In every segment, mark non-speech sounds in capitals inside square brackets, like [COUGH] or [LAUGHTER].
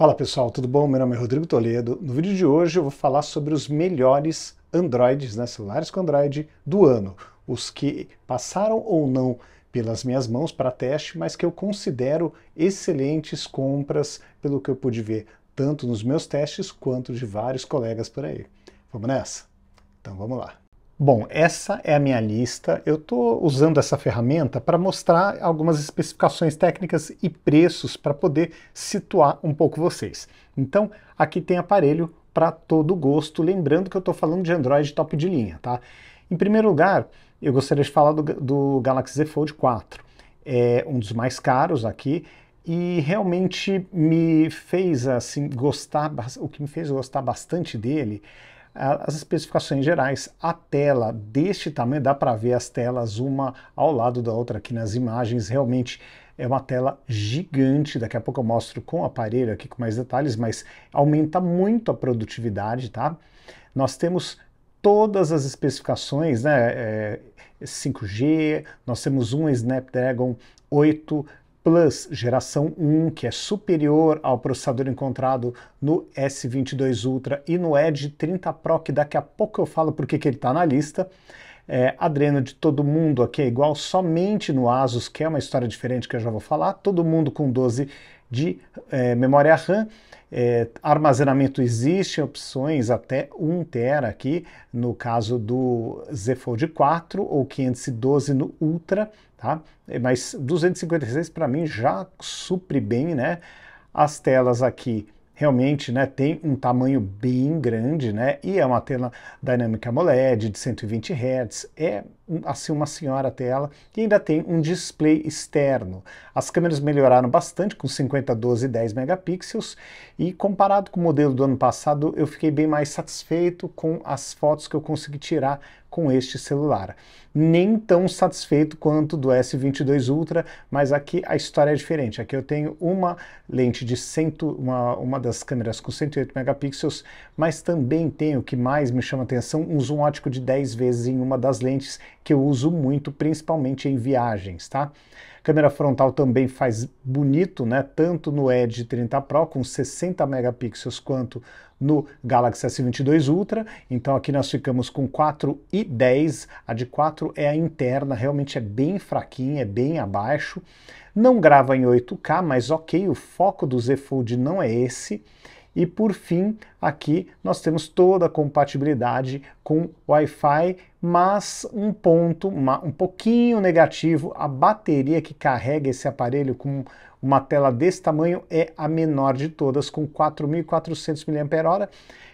Fala pessoal, tudo bom? Meu nome é Rodrigo Toledo. No vídeo de hoje eu vou falar sobre os melhores Androids, né, celulares com Android do ano. Os que passaram ou não pelas minhas mãos para teste, mas que eu considero excelentes compras, pelo que eu pude ver, tanto nos meus testes quanto de vários colegas por aí. Vamos nessa? Então vamos lá. Bom, essa é a minha lista. Eu estou usando essa ferramenta para mostrar algumas especificações técnicas e preços para poder situar um pouco vocês. Então, aqui tem aparelho para todo gosto, lembrando que eu estou falando de Android top de linha, tá? Em primeiro lugar, eu gostaria de falar do, do Galaxy Z Fold 4. É um dos mais caros aqui e realmente me fez assim gostar, o que me fez gostar bastante dele as especificações gerais. A tela deste tamanho, dá para ver as telas uma ao lado da outra aqui nas imagens, realmente é uma tela gigante, daqui a pouco eu mostro com o aparelho aqui com mais detalhes, mas aumenta muito a produtividade, tá? Nós temos todas as especificações, né? É, 5G, nós temos um Snapdragon 8 Plus geração 1, que é superior ao processador encontrado no S22 Ultra e no Edge 30 Pro, que daqui a pouco eu falo porque que ele está na lista. É, Adreno de todo mundo aqui é igual somente no Asus, que é uma história diferente que eu já vou falar. Todo mundo com 12 de é, memória RAM. É, armazenamento existe, opções até 1 tera aqui, no caso do Z Fold 4 ou 512 no Ultra, tá? É, mas 256 para mim já supre bem, né? As telas aqui realmente né, tem um tamanho bem grande, né? E é uma tela dinâmica AMOLED de 120 Hz, é assim uma senhora tela e ainda tem um display externo. As câmeras melhoraram bastante com 50, 12 e 10 megapixels e comparado com o modelo do ano passado, eu fiquei bem mais satisfeito com as fotos que eu consegui tirar com este celular. Nem tão satisfeito quanto do S22 Ultra, mas aqui a história é diferente. Aqui eu tenho uma lente de 100, uma, uma das câmeras com 108 megapixels, mas também tenho, o que mais me chama atenção, um zoom ótico de 10 vezes em uma das lentes que eu uso muito, principalmente em viagens, tá? Câmera frontal também faz bonito, né? Tanto no Edge 30 Pro com 60 megapixels quanto no Galaxy S22 Ultra. Então aqui nós ficamos com 4 e 10. A de 4 é a interna, realmente é bem fraquinha, é bem abaixo. Não grava em 8K, mas ok, o foco do Z Fold não é esse. E por fim, aqui nós temos toda a compatibilidade com Wi-Fi, mas um ponto uma, um pouquinho negativo, a bateria que carrega esse aparelho com uma tela desse tamanho é a menor de todas, com 4.400 mAh,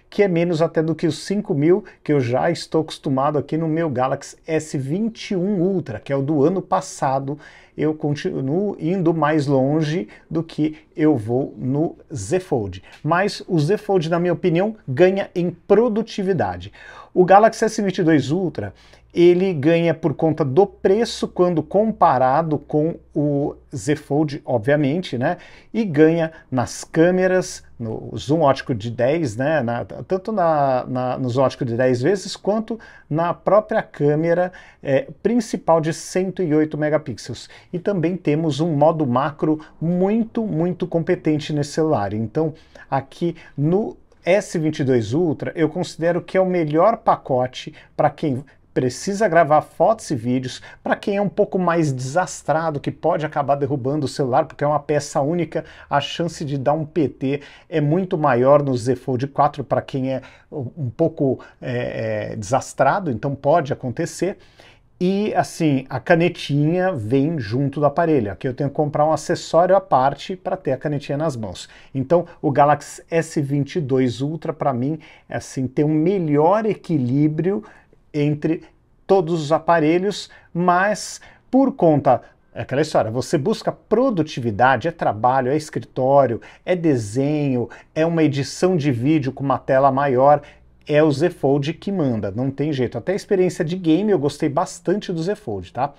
que é menos até do que os 5.000 que eu já estou acostumado aqui no meu Galaxy S21 Ultra, que é o do ano passado, eu continuo indo mais longe do que eu vou no Z Fold. Mas o Z Fold, na minha opinião, ganha em produtividade. O Galaxy S22 Ultra, ele ganha por conta do preço quando comparado com o Z Fold, obviamente, né? E ganha nas câmeras, no zoom ótico de 10, né? Na, tanto na, na, no zoom ótico de 10 vezes, quanto na própria câmera é, principal de 108 megapixels. E também temos um modo macro muito, muito competente nesse celular. Então, aqui no S22 Ultra eu considero que é o melhor pacote para quem precisa gravar fotos e vídeos, para quem é um pouco mais desastrado, que pode acabar derrubando o celular, porque é uma peça única, a chance de dar um PT é muito maior no Z Fold 4 para quem é um pouco é, é, desastrado, então pode acontecer. E assim, a canetinha vem junto do aparelho. Aqui eu tenho que comprar um acessório à parte para ter a canetinha nas mãos. Então, o Galaxy S22 Ultra para mim é assim, tem um melhor equilíbrio entre todos os aparelhos, mas por conta é aquela história, você busca produtividade, é trabalho, é escritório, é desenho, é uma edição de vídeo com uma tela maior é o Z Fold que manda, não tem jeito. Até a experiência de game eu gostei bastante do Z Fold, tá?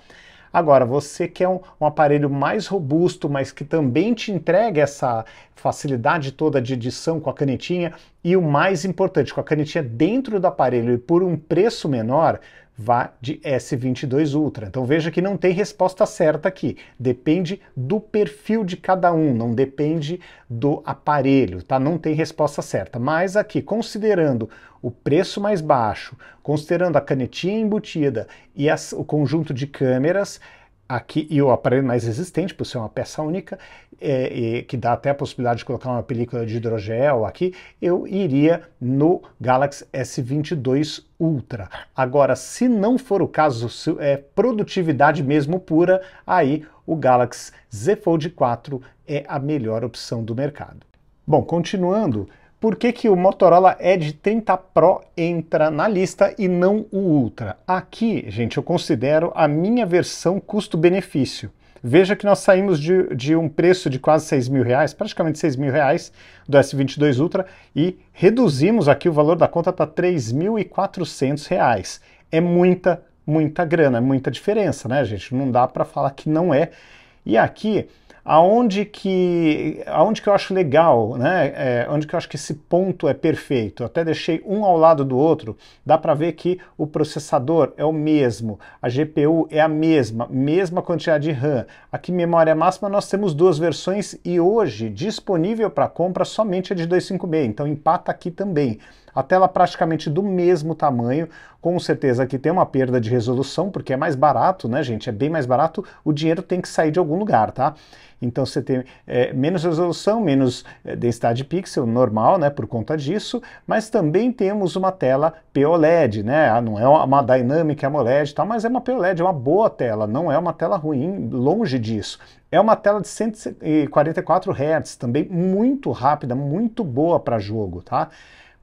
Agora, você quer um, um, aparelho mais robusto, mas que também te entregue essa facilidade toda de edição com a canetinha e o mais importante, com a canetinha dentro do aparelho e por um preço menor, vá de S22 Ultra. Então veja que não tem resposta certa aqui, depende do perfil de cada um, não depende do aparelho, tá? Não tem resposta certa, mas aqui considerando o preço mais baixo, considerando a canetinha embutida e as, o conjunto de câmeras, aqui e o aparelho mais resistente, por ser uma peça única, é, é, que dá até a possibilidade de colocar uma película de hidrogel aqui, eu iria no Galaxy S22 Ultra. Agora, se não for o caso, se é produtividade mesmo pura, aí o Galaxy Z Fold 4 é a melhor opção do mercado. Bom, continuando, por que, que o Motorola Edge 30 Pro entra na lista e não o Ultra? Aqui, gente, eu considero a minha versão custo-benefício. Veja que nós saímos de, de um preço de quase 6 mil reais, praticamente 6 mil reais do S22 Ultra e reduzimos aqui o valor da conta para 3.400 reais. É muita, muita grana, é muita diferença, né, gente? Não dá para falar que não é. E aqui aonde que, aonde que eu acho legal, né? É, onde que eu acho que esse ponto é perfeito. Eu até deixei um ao lado do outro, dá para ver que o processador é o mesmo, a GPU é a mesma, mesma quantidade de RAM. Aqui memória máxima nós temos duas versões e hoje disponível para compra somente a de 256, então empata aqui também a tela praticamente do mesmo tamanho, com certeza que tem uma perda de resolução, porque é mais barato, né, gente? É bem mais barato, o dinheiro tem que sair de algum lugar, tá? Então você tem é, menos resolução, menos é, densidade de pixel, normal, né, por conta disso, mas também temos uma tela POLED, né? Ah, não é uma Dynamic AMOLED, tá, mas é uma POLED, é uma boa tela, não é uma tela ruim, longe disso. É uma tela de 144 Hz, também muito rápida, muito boa para jogo, tá?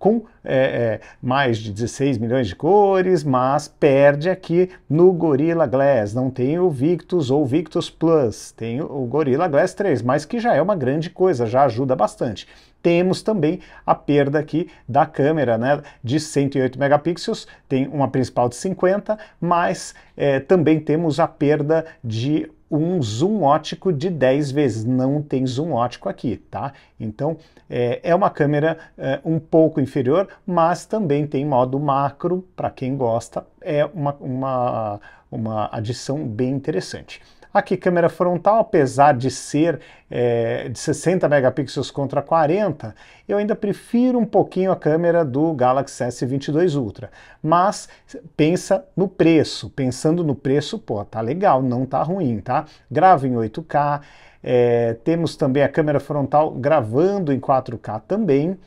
com é, é, mais de 16 milhões de cores, mas perde aqui no Gorilla Glass. Não tem o Victus ou Victus Plus, tem o Gorilla Glass 3, mas que já é uma grande coisa, já ajuda bastante. Temos também a perda aqui da câmera, né? De 108 megapixels, tem uma principal de 50, mas é, também temos a perda de um zoom ótico de 10 vezes. Não tem zoom ótico aqui, tá? Então é, é uma câmera é, um pouco inferior, mas também tem modo macro, para quem gosta, é uma, uma, uma adição bem interessante. Aqui, câmera frontal, apesar de ser é, de 60 megapixels contra 40, eu ainda prefiro um pouquinho a câmera do Galaxy S22 Ultra. Mas pensa no preço, pensando no preço, pô, tá legal, não tá ruim, tá? Grava em 8K, é, temos também a câmera frontal gravando em 4K também,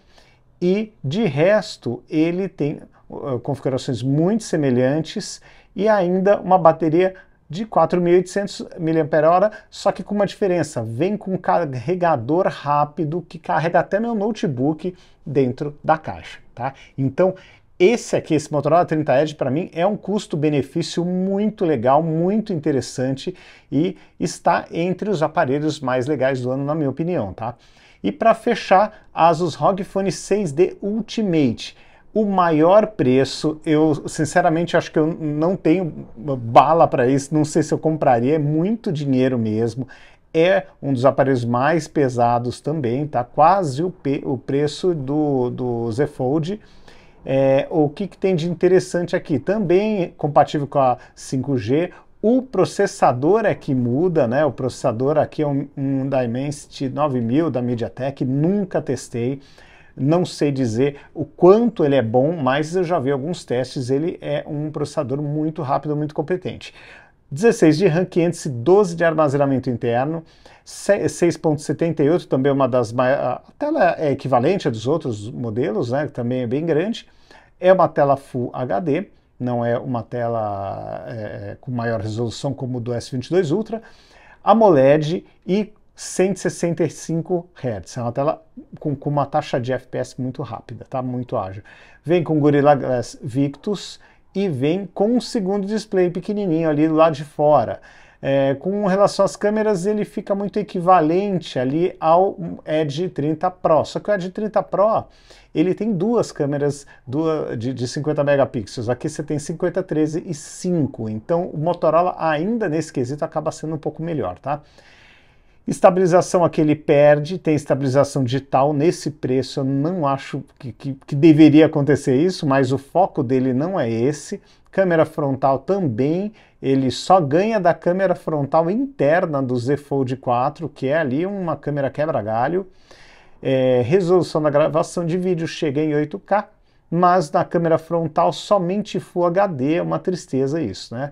e de resto ele tem uh, configurações muito semelhantes e ainda uma bateria de 4.800 mAh, só que com uma diferença, vem com um carregador rápido que carrega até meu notebook dentro da caixa, tá? Então, esse aqui, esse Motorola 30 Edge, para mim é um custo-benefício muito legal, muito interessante e está entre os aparelhos mais legais do ano, na minha opinião, tá? E para fechar, Asus ROG Phone 6D Ultimate o maior preço, eu sinceramente acho que eu não tenho bala para isso, não sei se eu compraria, é muito dinheiro mesmo. É um dos aparelhos mais pesados também, tá? Quase o, o preço do, do Z Fold. É, o que, que tem de interessante aqui? Também compatível com a 5G, o processador é que muda, né? O processador aqui é um, um da Dimensity 9000 da MediaTek, nunca testei. Não sei dizer o quanto ele é bom, mas eu já vi alguns testes, ele é um processador muito rápido, muito competente. 16 de RAM, 512 de armazenamento interno, 6.78 também uma das maiores, a tela é equivalente a dos outros modelos, né, também é bem grande, é uma tela Full HD, não é uma tela é, é, com maior resolução como o do S22 Ultra, AMOLED e 165 Hz. É uma tela com, com, uma taxa de FPS muito rápida, tá? Muito ágil. Vem com Gorilla Glass Victus e vem com um segundo display pequenininho ali do lado de fora. É, com relação às câmeras, ele fica muito equivalente ali ao Edge 30 Pro. Só que o Edge 30 Pro ele tem duas câmeras duas, de, de 50 megapixels. Aqui você tem 50, 13 e 5. Então o Motorola ainda nesse quesito acaba sendo um pouco melhor, tá? Estabilização aqui é ele perde, tem estabilização digital nesse preço. Eu não acho que, que, que deveria acontecer isso, mas o foco dele não é esse. Câmera frontal também, ele só ganha da câmera frontal interna do Z Fold 4, que é ali uma câmera quebra-galho. É, resolução da gravação de vídeo chega em 8K, mas na câmera frontal somente Full HD, é uma tristeza isso, né?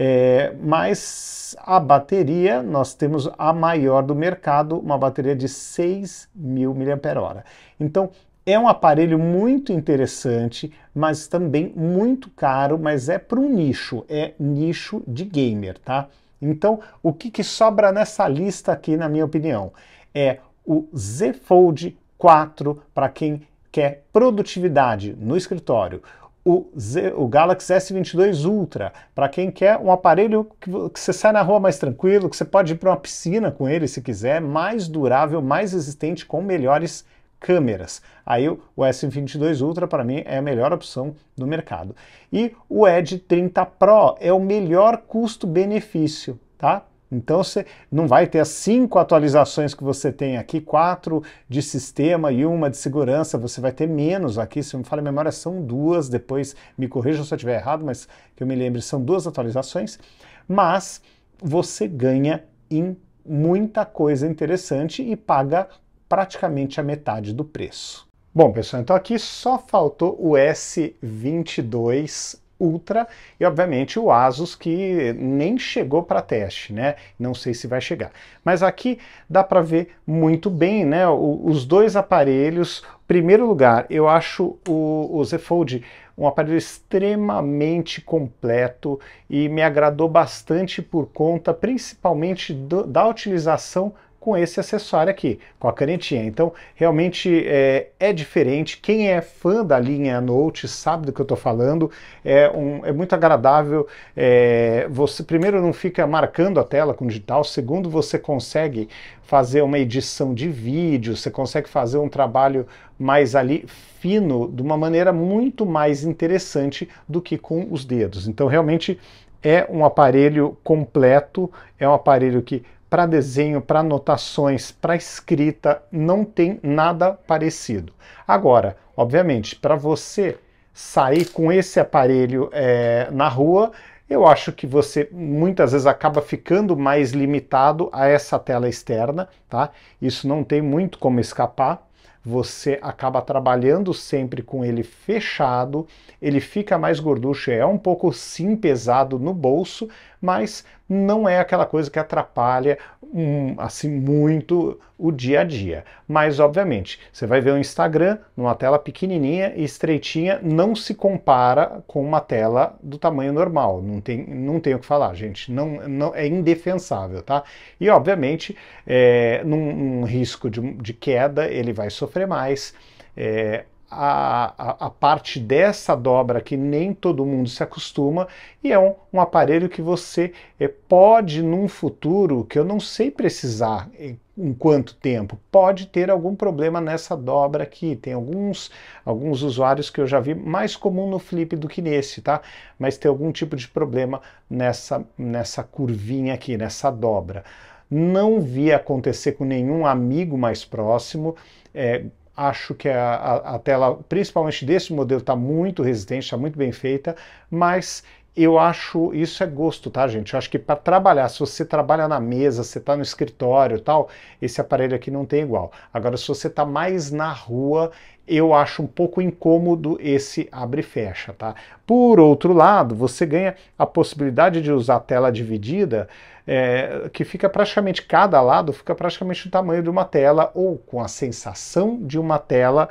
É, mas a bateria, nós temos a maior do mercado, uma bateria de 6.000 mil mAh. Então, é um aparelho muito interessante, mas também muito caro, mas é para um nicho, é nicho de gamer, tá? Então, o que, que sobra nessa lista aqui, na minha opinião, é o Z Fold 4 para quem quer produtividade no escritório, o, Z, o Galaxy S22 Ultra, para quem quer um aparelho que, que, você sai na rua mais tranquilo, que você pode ir para uma piscina com ele se quiser, mais durável, mais resistente, com melhores câmeras. Aí o S22 Ultra para mim é a melhor opção do mercado. E o Edge 30 Pro é o melhor custo-benefício, tá? Então você não vai ter as cinco atualizações que você tem aqui, quatro de sistema e uma de segurança, você vai ter menos aqui, se eu me falo a memória, são duas, depois me corrija se eu estiver errado, mas que eu me lembre, são duas atualizações, mas você ganha em muita coisa interessante e paga praticamente a metade do preço. Bom, pessoal, então aqui só faltou o S22 Ultra e, obviamente, o Asus que nem chegou para teste, né? Não sei se vai chegar. Mas aqui dá para ver muito bem, né? O, os dois aparelhos. Primeiro lugar, eu acho o, o Z Fold um aparelho extremamente completo e me agradou bastante por conta, principalmente do, da utilização com esse acessório aqui, com a canetinha. Então, realmente é, é, diferente. Quem é fã da linha Note sabe do que eu estou falando. É, um, é muito agradável. É, você, primeiro, não fica marcando a tela com digital. Segundo, você consegue fazer uma edição de vídeo, você consegue fazer um trabalho mais ali fino, de uma maneira muito mais interessante do que com os dedos. Então, realmente, é um aparelho completo, é um aparelho que para desenho, para anotações, para escrita, não tem nada parecido. Agora, obviamente, para você sair com esse aparelho é, na rua, eu acho que você muitas vezes acaba ficando mais limitado a essa tela externa, tá? Isso não tem muito como escapar. Você acaba trabalhando sempre com ele fechado, ele fica mais gorducho, é um pouco sim pesado no bolso, mas não é aquela coisa que atrapalha um, assim muito o dia a dia. Mas obviamente, você vai ver o Instagram numa tela pequenininha e estreitinha, não se compara com uma tela do tamanho normal. Não tem, não tem o que falar, gente. Não, não é indefensável, tá? E obviamente, é, num, num risco de, de, queda, ele vai sofrer mais. É, a, a, parte dessa dobra que nem todo mundo se acostuma e é um, um aparelho que você é, pode, num futuro, que eu não sei precisar em, em quanto tempo, pode ter algum problema nessa dobra aqui. Tem alguns, alguns usuários que eu já vi mais comum no flip do que nesse, tá? Mas tem algum tipo de problema nessa, nessa curvinha aqui, nessa dobra não vi acontecer com nenhum amigo mais próximo. É, Acho que a, a, a tela, principalmente desse modelo, está muito resistente, está muito bem feita, mas eu acho, isso é gosto, tá, gente? Eu acho que para trabalhar, se você trabalha na mesa, você está no escritório tal, esse aparelho aqui não tem igual. Agora, se você está mais na rua, eu acho um pouco incômodo esse abre e fecha, tá? Por outro lado, você ganha a possibilidade de usar a tela dividida, é, que fica praticamente, cada lado fica praticamente o tamanho de uma tela, ou com a sensação de uma tela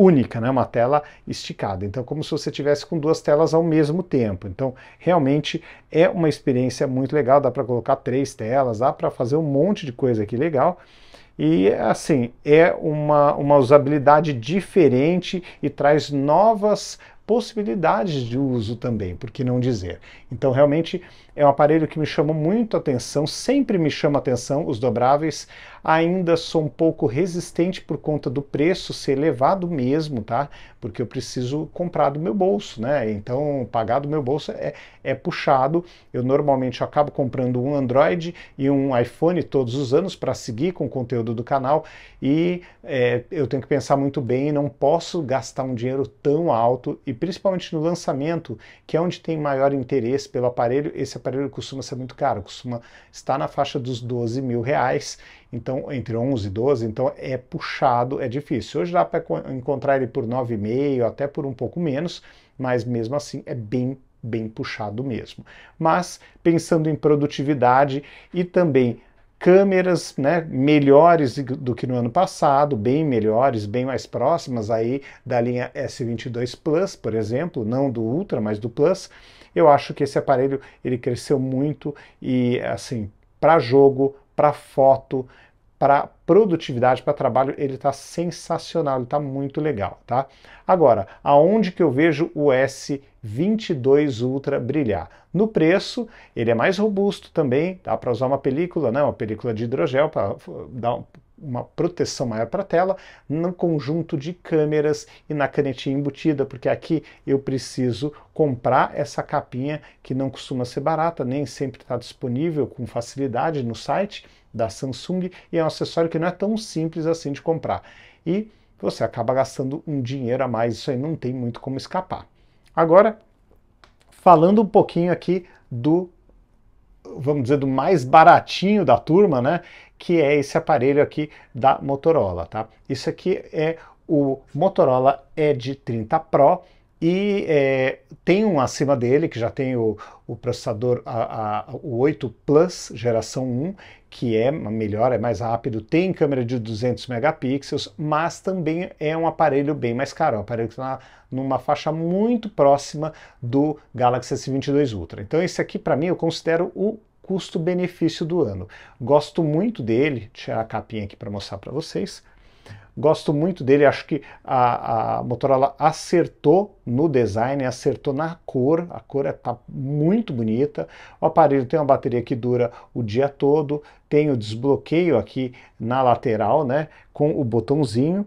única, né? uma tela esticada. Então, é como se você tivesse com duas telas ao mesmo tempo. Então, realmente é uma experiência muito legal, dá para colocar três telas, dá para fazer um monte de coisa aqui legal. E assim, é uma, uma usabilidade diferente e traz novas possibilidades de uso também, por que não dizer? Então, realmente é um aparelho que me chamou muito atenção, sempre me chama atenção os dobráveis. Ainda sou um pouco resistente por conta do preço ser elevado mesmo, tá? Porque eu preciso comprar do meu bolso, né? Então, pagar do meu bolso é, é puxado. Eu normalmente acabo comprando um Android e um iPhone todos os anos para seguir com o conteúdo do canal e é, eu tenho que pensar muito bem não posso gastar um dinheiro tão alto e principalmente no lançamento, que é onde tem maior interesse pelo aparelho. Esse aparelho costuma ser muito caro, costuma estar na faixa dos 12 mil reais então, entre 11 e 12, então é puxado, é difícil. Hoje dá para encontrar ele por 9,5, até por um pouco menos, mas mesmo assim é bem bem puxado mesmo. Mas pensando em produtividade e também câmeras né, melhores do que no ano passado, bem melhores, bem mais próximas aí da linha S22 Plus, por exemplo, não do Ultra, mas do Plus. Eu acho que esse aparelho ele cresceu muito e assim para jogo para foto, para produtividade, para trabalho, ele está sensacional, ele está muito legal, tá? Agora, aonde que eu vejo o S22 Ultra brilhar? No preço, ele é mais robusto também, dá para usar uma película, né? Uma película de hidrogel para dar um uma proteção maior para a tela, no conjunto de câmeras e na canetinha embutida, porque aqui eu preciso comprar essa capinha que não costuma ser barata, nem sempre está disponível com facilidade no site da Samsung e é um acessório que não é tão simples assim de comprar. E você acaba gastando um dinheiro a mais, isso aí não tem muito como escapar. Agora, falando um pouquinho aqui do vamos dizer, do mais baratinho da turma, né? Que é esse aparelho aqui da Motorola, tá? Isso aqui é o Motorola Edge 30 Pro, e é, tem um acima dele, que já tem o, o processador a, a, o 8 Plus geração 1, que é melhor, é mais rápido, tem câmera de 200 megapixels, mas também é um aparelho bem mais caro, é um aparelho que está numa faixa muito próxima do Galaxy S22 Ultra. Então esse aqui, para mim, eu considero o custo-benefício do ano. Gosto muito dele, tirar a capinha aqui para mostrar para vocês, Gosto muito dele, acho que a, a Motorola acertou no design, acertou na cor, a cor está é, muito bonita. O aparelho tem uma bateria que dura o dia todo, tem o desbloqueio aqui na lateral, né, com o botãozinho,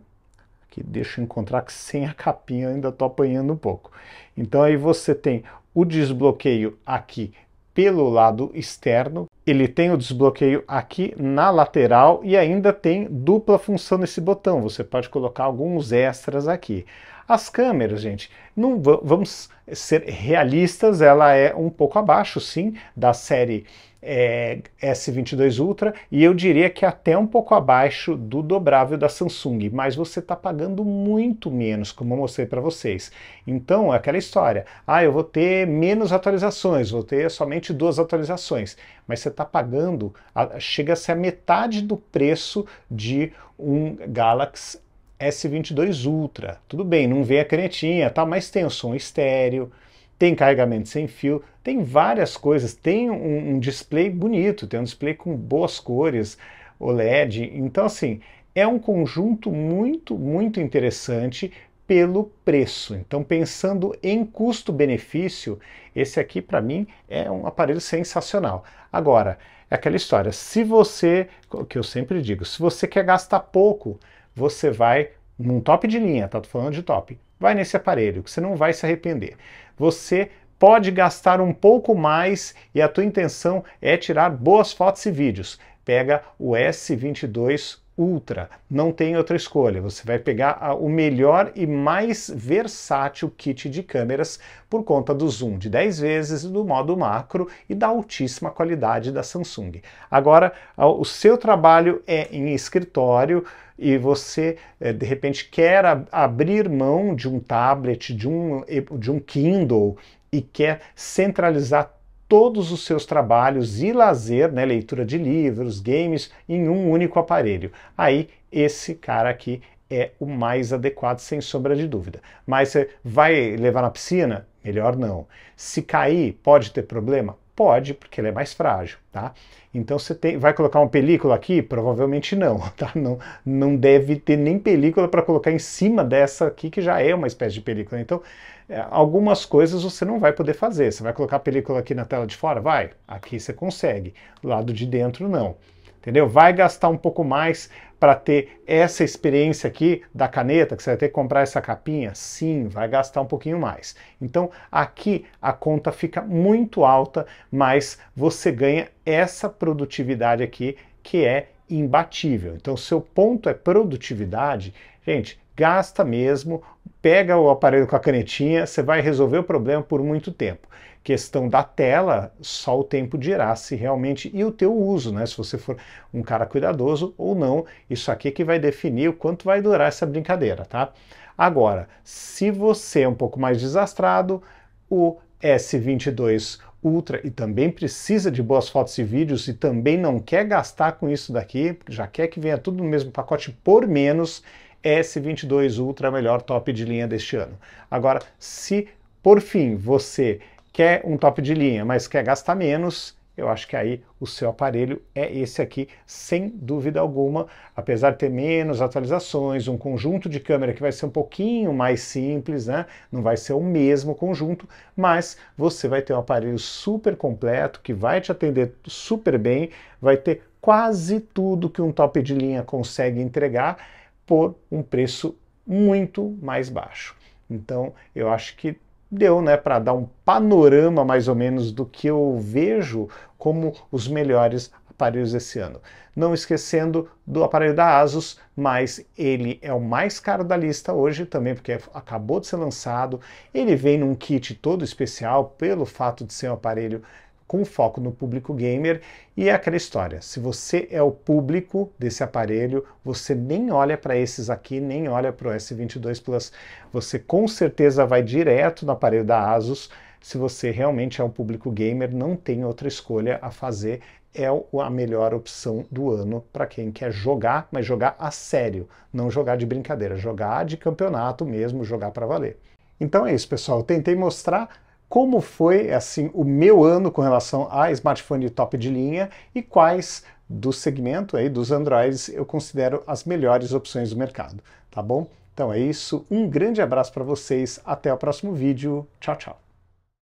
que deixa eu encontrar que sem a capinha ainda estou apanhando um pouco. Então aí você tem o desbloqueio aqui pelo lado externo. Ele tem o desbloqueio aqui na lateral e ainda tem dupla função nesse botão. Você pode colocar alguns extras aqui. As câmeras, gente, não vamos ser realistas, ela é um pouco abaixo, sim, da série é, S22 Ultra e eu diria que até um pouco abaixo do dobrável da Samsung, mas você está pagando muito menos, como eu mostrei para vocês. Então, é aquela história, ah, eu vou ter menos atualizações, vou ter somente duas atualizações, mas você está pagando, a, chega a ser a metade do preço de um Galaxy S22 Ultra. Tudo bem, não vem a canetinha, tá? mas tem o som estéreo, tem carregamento sem fio, tem várias coisas. Tem um, um display bonito, tem um display com boas cores, OLED. Então, assim, é um conjunto muito, muito interessante pelo preço. Então, pensando em custo-benefício, esse aqui para mim é um aparelho sensacional. Agora, é aquela história, se você, que eu sempre digo, se você quer gastar pouco, você vai num top de linha, tá falando de top, vai nesse aparelho, que você não vai se arrepender. Você pode gastar um pouco mais e a tua intenção é tirar boas fotos e vídeos. Pega o S22 Ultra, não tem outra escolha. Você vai pegar a, o melhor e mais versátil kit de câmeras por conta do zoom de 10 vezes, do modo macro e da altíssima qualidade da Samsung. Agora, o seu trabalho é em escritório e você eh, de repente quer abrir mão de um tablet, de um, de um Kindle e quer centralizar todos os seus trabalhos e lazer, né, leitura de livros, games, em um único aparelho. Aí esse cara aqui é o mais adequado, sem sombra de dúvida. Mas você vai levar na piscina? Melhor não. Se cair, pode ter problema? Pode, porque ele é mais frágil, tá? Então você tem, vai colocar uma película aqui? Provavelmente não, [LAUGHS] tá? Não, não deve ter nem película para colocar em cima dessa aqui, que já é uma espécie de película. Então, é, algumas coisas você não vai poder fazer. Você vai colocar a película aqui na tela de fora? Vai. Aqui você consegue. lado de dentro, não entendeu? Vai gastar um pouco mais para ter essa experiência aqui da caneta, que você vai ter que comprar essa capinha? Sim, vai gastar um pouquinho mais. Então aqui a conta fica muito alta, mas você ganha essa produtividade aqui que é imbatível. Então, seu ponto é produtividade. Gente, gasta mesmo, pega o aparelho com a canetinha, você vai resolver o problema por muito tempo. Questão da tela, só o tempo dirá se realmente e o teu uso, né? Se você for um cara cuidadoso ou não, isso aqui é que vai definir o quanto vai durar essa brincadeira, tá? Agora, se você é um pouco mais desastrado, o S22 Ultra e também precisa de boas fotos e vídeos e também não quer gastar com isso daqui, já quer que venha tudo no mesmo pacote por menos, S22 Ultra, melhor top de linha deste ano. Agora, se por fim você quer um top de linha, mas quer gastar menos, eu acho que aí o seu aparelho é esse aqui, sem dúvida alguma, apesar de ter menos atualizações, um conjunto de câmera que vai ser um pouquinho mais simples, né? Não vai ser o mesmo conjunto, mas você vai ter um aparelho super completo que vai te atender super bem, vai ter quase tudo que um top de linha consegue entregar por um preço muito mais baixo. Então, eu acho que deu, né, para dar um panorama mais ou menos do que eu vejo como os melhores aparelhos esse ano. Não esquecendo do aparelho da Asus, mas ele é o mais caro da lista hoje também, porque acabou de ser lançado. Ele vem num kit todo especial pelo fato de ser um aparelho com foco no público gamer. E é aquela história: se você é o público desse aparelho, você nem olha para esses aqui, nem olha para o S22 Plus. Você com certeza vai direto no aparelho da Asus. Se você realmente é um público gamer, não tem outra escolha a fazer. É a melhor opção do ano para quem quer jogar, mas jogar a sério, não jogar de brincadeira, jogar de campeonato mesmo, jogar para valer. Então é isso, pessoal. Eu tentei mostrar como foi assim o meu ano com relação a smartphone top de linha e quais do segmento aí dos Androids eu considero as melhores opções do mercado, tá bom? Então é isso, um grande abraço para vocês, até o próximo vídeo, tchau, tchau!